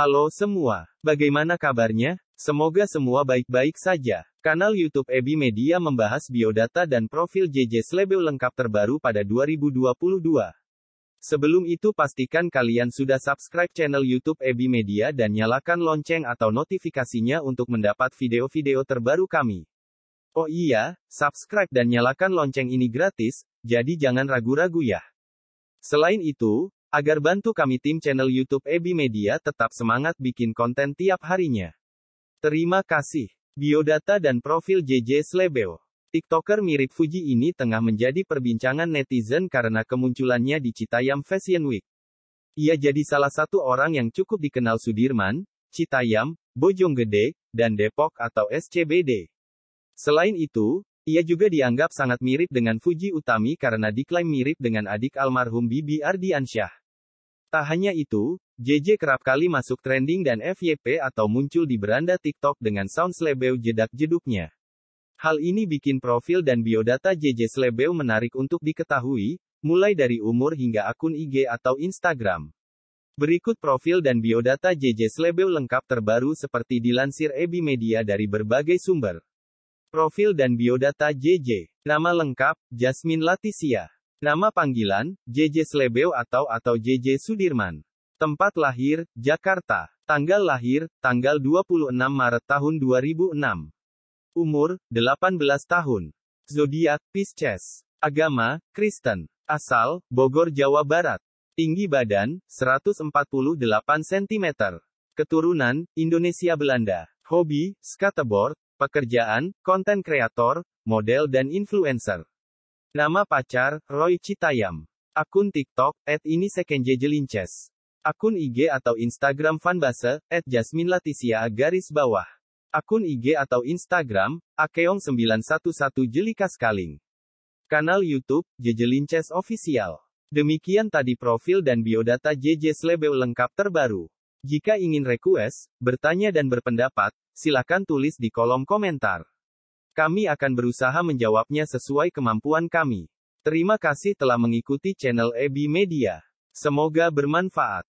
Halo semua, bagaimana kabarnya? Semoga semua baik-baik saja. Kanal YouTube Ebi Media membahas biodata dan profil JJ Slebeu lengkap terbaru pada 2022. Sebelum itu pastikan kalian sudah subscribe channel YouTube Ebi Media dan nyalakan lonceng atau notifikasinya untuk mendapat video-video terbaru kami. Oh iya, subscribe dan nyalakan lonceng ini gratis, jadi jangan ragu-ragu ya. Selain itu, Agar bantu kami tim channel YouTube EBI Media tetap semangat bikin konten tiap harinya. Terima kasih. Biodata dan profil JJ Slebeo. TikToker mirip Fuji ini tengah menjadi perbincangan netizen karena kemunculannya di Citayam Fashion Week. Ia jadi salah satu orang yang cukup dikenal Sudirman, Citayam, Bojonggede, dan Depok atau SCBD. Selain itu, ia juga dianggap sangat mirip dengan Fuji Utami karena diklaim mirip dengan adik almarhum Bibi Ardiansyah. Tak hanya itu, JJ kerap kali masuk trending dan FYP atau muncul di beranda TikTok dengan sound slebew jedak-jeduknya. Hal ini bikin profil dan biodata JJ Slebeu menarik untuk diketahui, mulai dari umur hingga akun IG atau Instagram. Berikut profil dan biodata JJ Slebeu lengkap terbaru seperti dilansir EBI Media dari berbagai sumber. Profil dan biodata JJ. Nama lengkap, Jasmine Laticia. Nama panggilan, JJ Slebeo atau atau JJ Sudirman. Tempat lahir, Jakarta. Tanggal lahir, tanggal 26 Maret tahun 2006. Umur, 18 tahun. Zodiak, Pisces. Agama, Kristen. Asal, Bogor, Jawa Barat. Tinggi badan, 148 cm. Keturunan, Indonesia Belanda. Hobi, skateboard. Pekerjaan, konten kreator, model dan influencer. Nama pacar, Roy Citayam. Akun TikTok, at ini Sekenje Akun IG atau Instagram Fanbase, at Jasmine Latisia garis bawah. Akun IG atau Instagram, Akeong 911 jelikas kaling. Kanal YouTube, Jejelinces Official. Demikian tadi profil dan biodata JJ Slebeu lengkap terbaru. Jika ingin request, bertanya dan berpendapat, silakan tulis di kolom komentar. Kami akan berusaha menjawabnya sesuai kemampuan kami. Terima kasih telah mengikuti channel Ebi Media. Semoga bermanfaat.